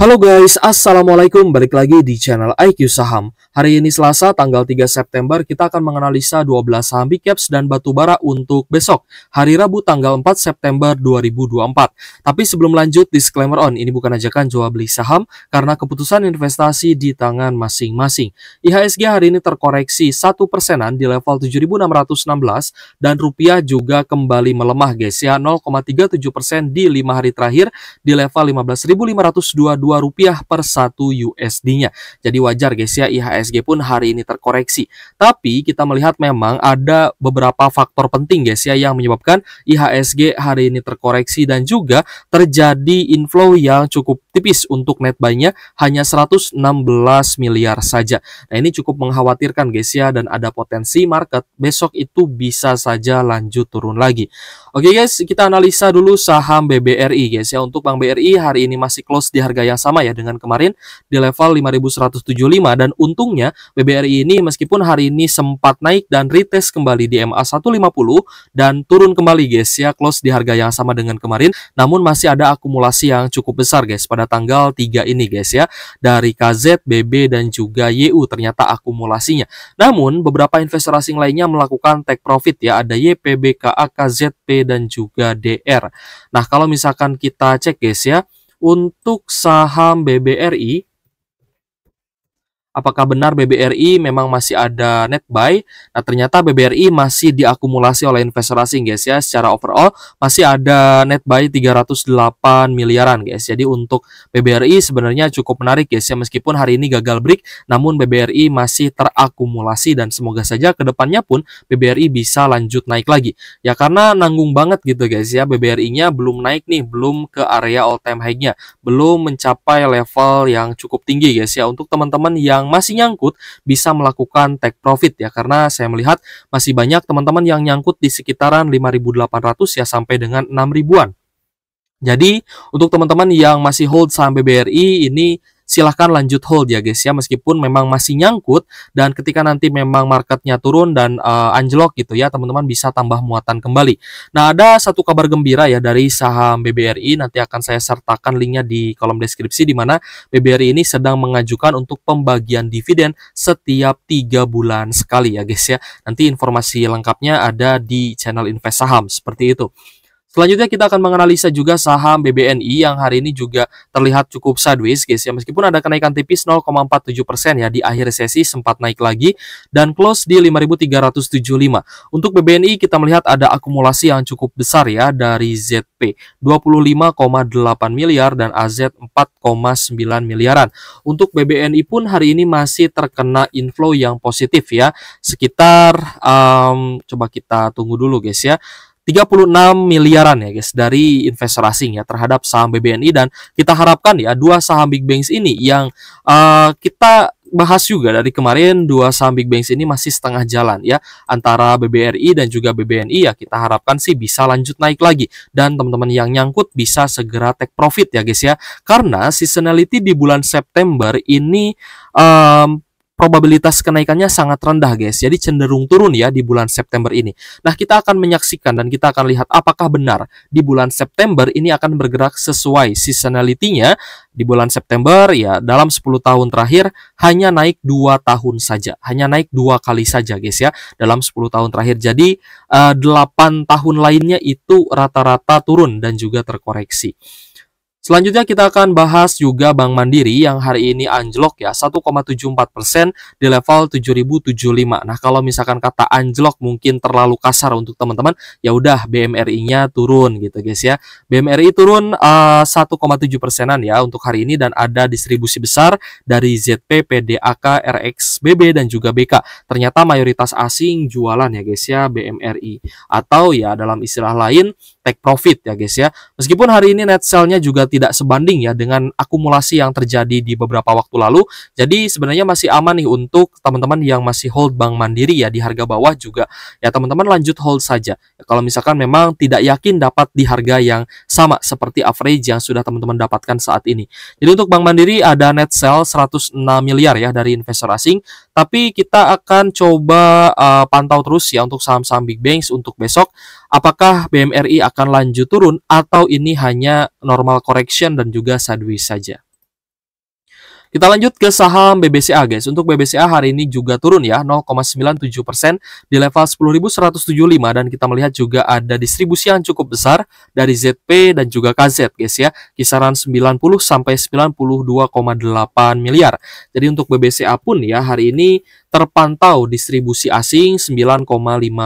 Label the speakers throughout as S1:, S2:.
S1: Halo guys, Assalamualaikum, balik lagi di channel IQ Saham. Hari ini Selasa, tanggal 3 September, kita akan menganalisa 12 saham big caps dan batubara untuk besok, hari Rabu tanggal 4 September 2024. Tapi sebelum lanjut, disclaimer on, ini bukan ajakan jual beli saham, karena keputusan investasi di tangan masing-masing. IHSG hari ini terkoreksi 1 persenan di level 7.616, dan rupiah juga kembali melemah guys ya, 0,37 persen di 5 hari terakhir di level 15.522 rupiah per satu USD-nya. Jadi wajar guys ya IHSG pun hari ini terkoreksi. Tapi kita melihat memang ada beberapa faktor penting guys ya yang menyebabkan IHSG hari ini terkoreksi dan juga terjadi inflow yang cukup tipis untuk net buy-nya hanya 116 miliar saja. Nah ini cukup mengkhawatirkan guys ya dan ada potensi market besok itu bisa saja lanjut turun lagi. Oke guys, kita analisa dulu saham BBRI guys ya. Untuk Bank BRI hari ini masih close di harga yang sama ya dengan kemarin di level 5175 dan untungnya BBRI ini meskipun hari ini sempat naik dan retest kembali di MA 150 dan turun kembali guys ya close di harga yang sama dengan kemarin namun masih ada akumulasi yang cukup besar guys pada tanggal 3 ini guys ya dari KZ, BB dan juga YU ternyata akumulasinya. Namun beberapa investor asing lainnya melakukan take profit ya ada YPB, KZP dan juga DR. Nah, kalau misalkan kita cek guys ya untuk saham BBRI apakah benar BBRI memang masih ada net buy? Nah, ternyata BBRI masih diakumulasi oleh investor asing, guys ya. Secara overall masih ada net buy 308 miliaran, guys. Jadi untuk BBRI sebenarnya cukup menarik, guys ya. Meskipun hari ini gagal break, namun BBRI masih terakumulasi dan semoga saja ke depannya pun BBRI bisa lanjut naik lagi. Ya karena nanggung banget gitu, guys ya. BBRI-nya belum naik nih, belum ke area all time high-nya, belum mencapai level yang cukup tinggi, guys ya. Untuk teman-teman yang yang masih nyangkut bisa melakukan take profit ya karena saya melihat masih banyak teman-teman yang nyangkut di sekitaran 5.800 ya sampai dengan 6.000-an. Jadi untuk teman-teman yang masih hold saham BBRI ini silahkan lanjut hold ya guys ya meskipun memang masih nyangkut dan ketika nanti memang marketnya turun dan uh, anjlok gitu ya teman-teman bisa tambah muatan kembali. Nah ada satu kabar gembira ya dari saham BBRI nanti akan saya sertakan linknya di kolom deskripsi di mana BBRI ini sedang mengajukan untuk pembagian dividen setiap tiga bulan sekali ya guys ya. Nanti informasi lengkapnya ada di channel invest saham seperti itu. Selanjutnya kita akan menganalisa juga saham BBNI yang hari ini juga terlihat cukup sideways guys ya meskipun ada kenaikan tipis 0,47% ya di akhir sesi sempat naik lagi dan close di 5375. Untuk BBNI kita melihat ada akumulasi yang cukup besar ya dari ZP 25,8 miliar dan AZ 4,9 miliaran. Untuk BBNI pun hari ini masih terkena inflow yang positif ya sekitar um, coba kita tunggu dulu guys ya 36 miliaran ya guys dari investor asing ya terhadap saham BBNI dan kita harapkan ya dua saham big banks ini yang uh, kita bahas juga dari kemarin dua saham Big Banks ini masih setengah jalan ya antara BBRI dan juga BBNI ya kita harapkan sih bisa lanjut naik lagi dan teman-teman yang nyangkut bisa segera take profit ya guys ya karena seasonality di bulan September ini um, probabilitas kenaikannya sangat rendah guys. Jadi cenderung turun ya di bulan September ini. Nah, kita akan menyaksikan dan kita akan lihat apakah benar di bulan September ini akan bergerak sesuai seasonality-nya. Di bulan September ya dalam 10 tahun terakhir hanya naik dua tahun saja. Hanya naik dua kali saja guys ya dalam 10 tahun terakhir. Jadi uh, eh, 8 tahun lainnya itu rata-rata turun dan juga terkoreksi. Selanjutnya kita akan bahas juga Bank Mandiri yang hari ini anjlok ya 1,74 persen di level 7.075. Nah kalau misalkan kata anjlok mungkin terlalu kasar untuk teman-teman, ya udah BMRI-nya turun gitu guys ya. BMRI turun eh, uh, 1,7 persenan ya untuk hari ini dan ada distribusi besar dari ZP, PDAK, BB dan juga BK. Ternyata mayoritas asing jualan ya guys ya BMRI atau ya dalam istilah lain take profit ya guys ya. Meskipun hari ini net sell juga tidak sebanding ya dengan akumulasi yang terjadi di beberapa waktu lalu. Jadi sebenarnya masih aman nih untuk teman-teman yang masih hold Bank Mandiri ya di harga bawah juga. Ya teman-teman lanjut hold saja. Ya, kalau misalkan memang tidak yakin dapat di harga yang sama seperti average yang sudah teman-teman dapatkan saat ini. Jadi untuk Bank Mandiri ada net sell 106 miliar ya dari investor asing, tapi kita akan coba uh, pantau terus ya untuk saham-saham big banks untuk besok apakah BMRI akan akan lanjut turun atau ini hanya normal correction dan juga sideways saja. Kita lanjut ke saham BBCA guys. Untuk BBCA hari ini juga turun ya 0,97% di level 10.175 dan kita melihat juga ada distribusi yang cukup besar dari ZP dan juga KZ guys ya. Kisaran 90 sampai 92,8 miliar. Jadi untuk BBCA pun ya hari ini terpantau distribusi asing 9,5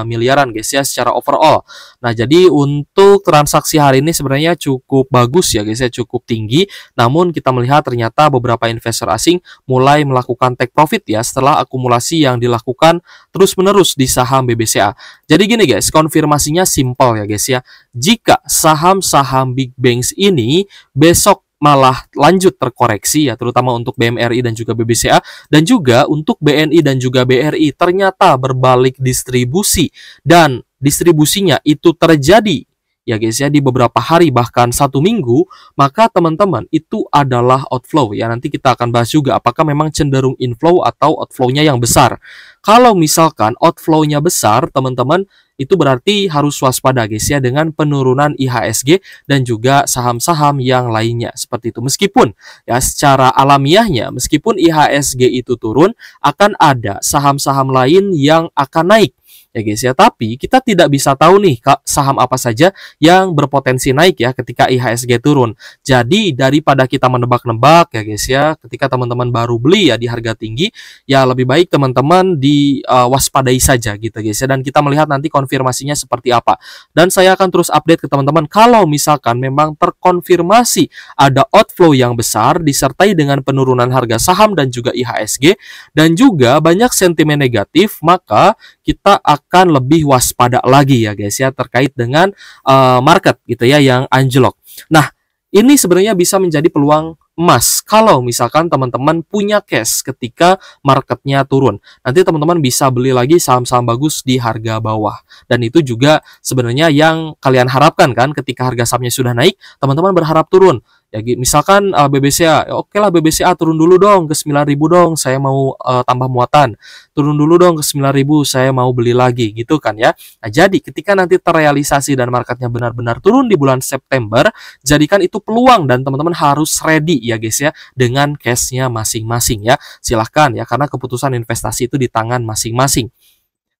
S1: miliaran guys ya secara overall. Nah, jadi untuk transaksi hari ini sebenarnya cukup bagus ya guys ya, cukup tinggi. Namun kita melihat ternyata beberapa investor asing mulai melakukan take profit ya setelah akumulasi yang dilakukan terus-menerus di saham BBCA. Jadi gini guys, konfirmasinya simple ya guys ya. Jika saham-saham big banks ini besok malah lanjut terkoreksi ya terutama untuk BMRI dan juga BBCA dan juga untuk BNI dan juga BRI ternyata berbalik distribusi dan distribusinya itu terjadi ya guys ya di beberapa hari bahkan satu minggu maka teman-teman itu adalah outflow ya nanti kita akan bahas juga apakah memang cenderung inflow atau outflownya yang besar kalau misalkan outflow-nya besar, teman-teman, itu berarti harus waspada guys ya dengan penurunan IHSG dan juga saham-saham yang lainnya seperti itu. Meskipun ya secara alamiahnya meskipun IHSG itu turun akan ada saham-saham lain yang akan naik ya guys ya. Tapi kita tidak bisa tahu nih saham apa saja yang berpotensi naik ya ketika IHSG turun. Jadi daripada kita menebak-nebak ya guys ya, ketika teman-teman baru beli ya di harga tinggi, ya lebih baik teman-teman diwaspadai eh, uh, saja gitu guys ya. Dan kita melihat nanti konfirmasinya seperti apa. Dan saya akan terus update ke teman-teman kalau misalkan memang terkonfirmasi ada outflow yang besar disertai dengan penurunan harga saham dan juga IHSG dan juga banyak sentimen negatif maka kita akan lebih waspada lagi ya guys ya terkait dengan uh, market gitu ya yang anjlok. Nah, ini sebenarnya bisa menjadi peluang emas kalau misalkan teman-teman punya cash ketika marketnya turun. Nanti teman-teman bisa beli lagi saham-saham bagus di harga bawah. Dan itu juga sebenarnya yang kalian harapkan kan ketika harga sahamnya sudah naik, teman-teman berharap turun ya misalkan uh, eh, BBC ya oke okay lah BBC turun dulu dong ke 9000 dong saya mau uh, tambah muatan turun dulu dong ke 9000 saya mau beli lagi gitu kan ya nah jadi ketika nanti terrealisasi dan marketnya benar-benar turun di bulan September jadikan itu peluang dan teman-teman harus ready ya guys ya dengan cashnya masing-masing ya silahkan ya karena keputusan investasi itu di tangan masing-masing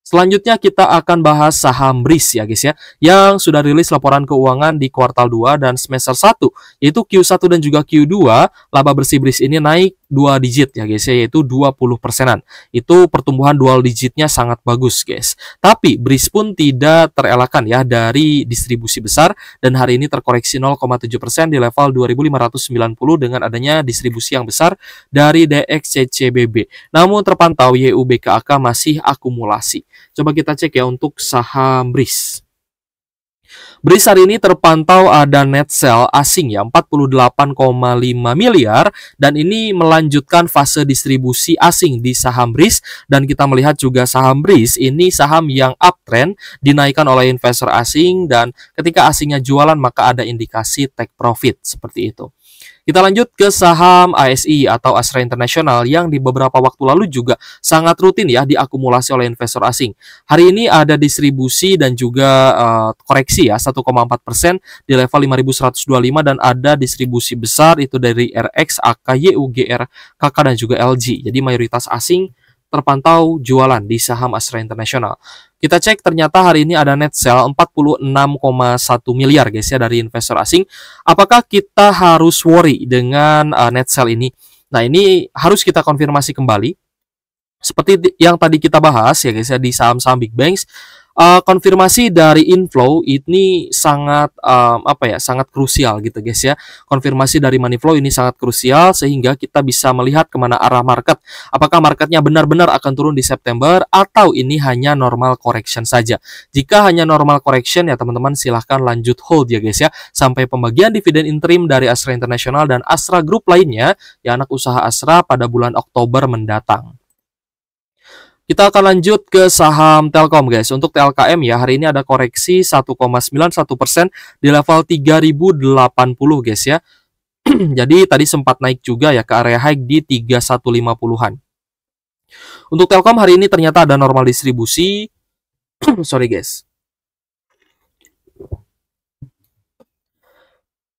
S1: Selanjutnya kita akan bahas saham BRIS ya guys ya, yang sudah rilis laporan keuangan di kuartal 2 dan semester 1, yaitu Q1 dan juga Q2, laba bersih BRIS ini naik dua digit ya guys ya, yaitu 20 persenan. Itu pertumbuhan dual digitnya sangat bagus guys. Tapi BRIS pun tidak terelakkan ya dari distribusi besar dan hari ini terkoreksi 0,7 persen di level 2590 dengan adanya distribusi yang besar dari DXCCBB. Namun terpantau YUBKAK masih akumulasi. Coba kita cek ya untuk saham BRIS. Bris hari ini terpantau ada net sell asing ya 48,5 miliar dan ini melanjutkan fase distribusi asing di saham Bris dan kita melihat juga saham Bris ini saham yang uptrend dinaikkan oleh investor asing dan ketika asingnya jualan maka ada indikasi take profit seperti itu. Kita lanjut ke saham ASI atau Astra International yang di beberapa waktu lalu juga sangat rutin ya diakumulasi oleh investor asing. Hari ini ada distribusi dan juga uh, koreksi ya 1,4% di level 5125 dan ada distribusi besar itu dari RX, AK, YUGR, KK dan juga LG. Jadi mayoritas asing terpantau jualan di saham Astra International. Kita cek ternyata hari ini ada net sell 46,1 miliar guys ya dari investor asing. Apakah kita harus worry dengan uh, net sell ini? Nah, ini harus kita konfirmasi kembali. Seperti yang tadi kita bahas ya guys ya di saham-saham big banks uh, konfirmasi dari inflow ini sangat um, apa ya sangat krusial gitu guys ya konfirmasi dari money flow ini sangat krusial sehingga kita bisa melihat kemana arah market apakah marketnya benar-benar akan turun di September atau ini hanya normal correction saja jika hanya normal correction ya teman-teman silahkan lanjut hold ya guys ya sampai pembagian dividen interim dari Astra International dan Astra Group lainnya ya anak usaha Astra pada bulan Oktober mendatang kita akan lanjut ke saham Telkom guys. Untuk TLKM ya, hari ini ada koreksi 1,91% di level 3080 guys ya. Jadi tadi sempat naik juga ya ke area high di 3150-an. Untuk Telkom hari ini ternyata ada normal distribusi. Sorry guys.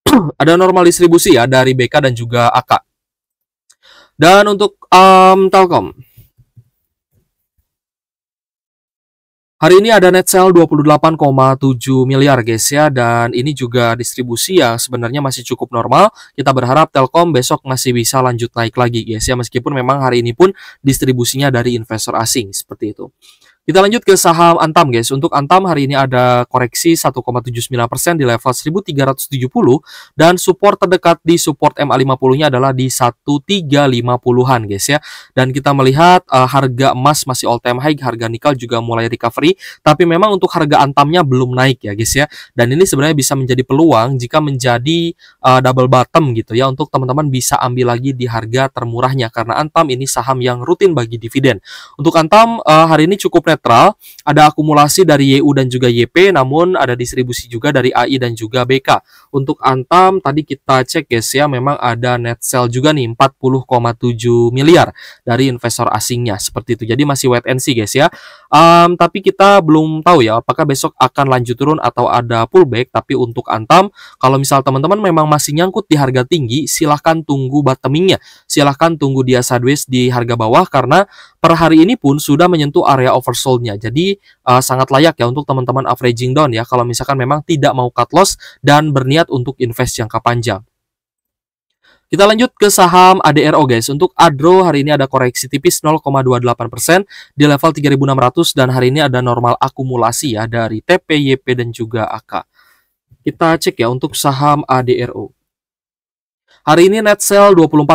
S1: ada normal distribusi ya dari BK dan juga AK. Dan untuk um, Telkom Hari ini ada net sale 28,7 miliar guys ya dan ini juga distribusi ya sebenarnya masih cukup normal. Kita berharap Telkom besok masih bisa lanjut naik lagi guys ya meskipun memang hari ini pun distribusinya dari investor asing seperti itu. Kita lanjut ke saham Antam guys. Untuk Antam hari ini ada koreksi 1,79% di level 1370 dan support terdekat di support MA50-nya adalah di 1350-an guys ya. Dan kita melihat uh, harga emas masih all time high, harga nikel juga mulai recovery, tapi memang untuk harga Antamnya belum naik ya guys ya. Dan ini sebenarnya bisa menjadi peluang jika menjadi uh, double bottom gitu ya untuk teman-teman bisa ambil lagi di harga termurahnya karena Antam ini saham yang rutin bagi dividen. Untuk Antam uh, hari ini cukup netral, ada akumulasi dari YU dan juga YP, namun ada distribusi juga dari AI dan juga BK. Untuk Antam, tadi kita cek guys ya, memang ada net sell juga nih 40,7 miliar dari investor asingnya, seperti itu. Jadi masih wait and see guys ya. Um, tapi kita belum tahu ya, apakah besok akan lanjut turun atau ada pullback, tapi untuk Antam, kalau misal teman-teman memang masih nyangkut di harga tinggi, silahkan tunggu bottomingnya, silahkan tunggu dia sideways di harga bawah, karena per hari ini pun sudah menyentuh area oversoldnya, Jadi uh, sangat layak ya untuk teman-teman averaging down ya kalau misalkan memang tidak mau cut loss dan berniat untuk invest jangka panjang. Kita lanjut ke saham ADRO guys. Untuk ADRO hari ini ada koreksi tipis 0,28% di level 3600 dan hari ini ada normal akumulasi ya dari TP, dan juga AK. Kita cek ya untuk saham ADRO. Hari ini net sell 24,5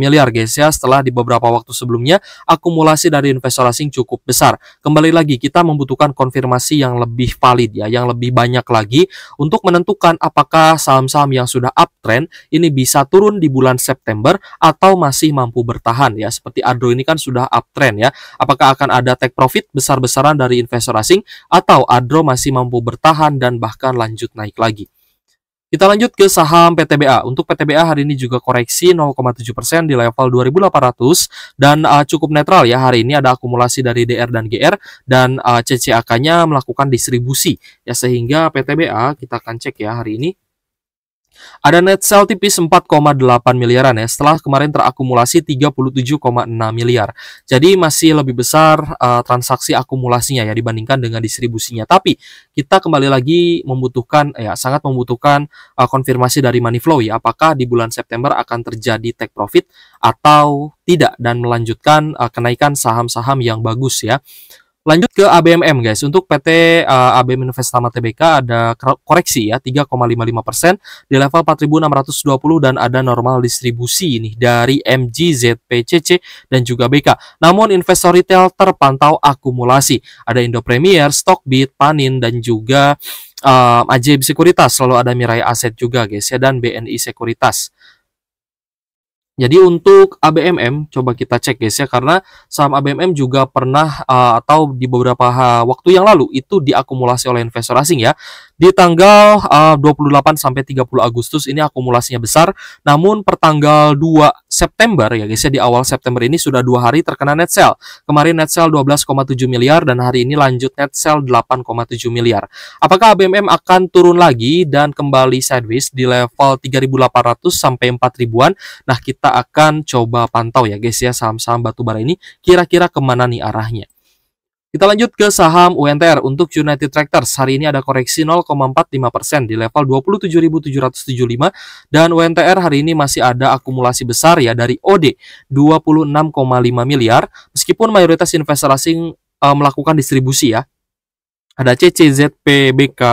S1: miliar guys ya setelah di beberapa waktu sebelumnya akumulasi dari investor asing cukup besar. Kembali lagi kita membutuhkan konfirmasi yang lebih valid ya, yang lebih banyak lagi untuk menentukan apakah saham-saham yang sudah uptrend ini bisa turun di bulan September atau masih mampu bertahan ya. Seperti Adro ini kan sudah uptrend ya. Apakah akan ada take profit besar-besaran dari investor asing atau Adro masih mampu bertahan dan bahkan lanjut naik lagi. Kita lanjut ke saham PTBA. Untuk PTBA hari ini juga koreksi 0,7% di level 2.800 dan uh, cukup netral ya. Hari ini ada akumulasi dari DR dan GR dan uh, CCAK-nya melakukan distribusi ya sehingga PTBA kita akan cek ya hari ini ada net sell tipis 4,8 miliaran ya setelah kemarin terakumulasi 37,6 miliar. Jadi masih lebih besar uh, transaksi akumulasinya ya dibandingkan dengan distribusinya. Tapi kita kembali lagi membutuhkan ya sangat membutuhkan uh, konfirmasi dari money flow ya apakah di bulan September akan terjadi take profit atau tidak dan melanjutkan uh, kenaikan saham-saham yang bagus ya. Lanjut ke ABMM guys. Untuk PT uh, eh, ABM Investama TBK ada koreksi ya 3,55% di level 4620 dan ada normal distribusi ini dari MG, ZPCC dan juga BK. Namun investor retail terpantau akumulasi. Ada Indo Premier, Stockbit, Panin dan juga uh, eh, AJB Sekuritas, lalu ada Mirai Aset juga guys ya dan BNI Sekuritas. Jadi untuk ABMM coba kita cek guys ya karena saham ABMM juga pernah uh, atau di beberapa waktu yang lalu itu diakumulasi oleh investor asing ya. Di tanggal eh, uh, 28 sampai 30 Agustus ini akumulasinya besar, namun per tanggal 2 September ya guys ya di awal September ini sudah dua hari terkena net sell. Kemarin net sell 12,7 miliar dan hari ini lanjut net sell 8,7 miliar. Apakah ABMM akan turun lagi dan kembali sideways di level 3.800 sampai 4.000-an? Nah kita akan coba pantau ya guys ya saham-saham batubara ini kira-kira kemana nih arahnya. Kita lanjut ke saham UNTR untuk United Tractors. Hari ini ada koreksi 0,45% di level 27.775 dan UNTR hari ini masih ada akumulasi besar ya dari OD 26,5 miliar meskipun mayoritas investor asing e, melakukan distribusi ya. Ada CC, ZP, BK, e,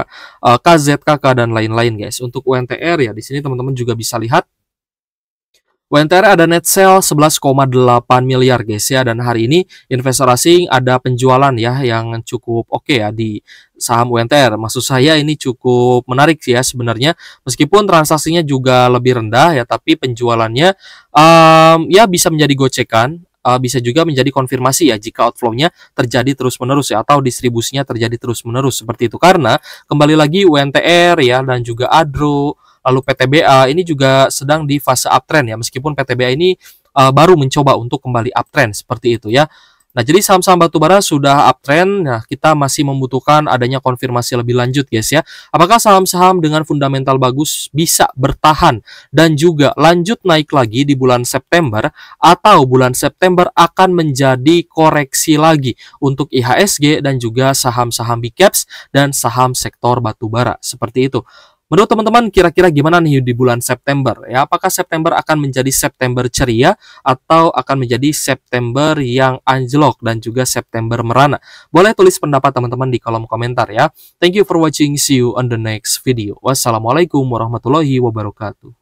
S1: eh, KZKK dan lain-lain guys. Untuk UNTR ya di sini teman-teman juga bisa lihat WNTR ada net sale 11,8 miliar guys ya dan hari ini investor asing ada penjualan ya yang cukup oke okay ya di saham WNTR Maksud saya ini cukup menarik sih ya sebenarnya meskipun transaksinya juga lebih rendah ya tapi penjualannya um, ya bisa menjadi gocekan uh, bisa juga menjadi konfirmasi ya jika outflownya terjadi terus-menerus ya atau distribusinya terjadi terus-menerus seperti itu karena kembali lagi UNTR ya dan juga ADRO lalu PTBA eh, ini juga sedang di fase uptrend ya meskipun PTBA ini uh, baru mencoba untuk kembali uptrend seperti itu ya. Nah, jadi saham-saham batubara sudah uptrend. Nah, kita masih membutuhkan adanya konfirmasi lebih lanjut, guys ya. Apakah saham-saham dengan fundamental bagus bisa bertahan dan juga lanjut naik lagi di bulan September atau bulan September akan menjadi koreksi lagi untuk IHSG dan juga saham-saham big dan saham sektor batubara. Seperti itu. Menurut teman-teman kira-kira gimana nih di bulan September? Ya, apakah September akan menjadi September ceria atau akan menjadi September yang anjlok dan juga September merana? Boleh tulis pendapat teman-teman di kolom komentar ya. Thank you for watching. See you on the next video. Wassalamualaikum warahmatullahi wabarakatuh.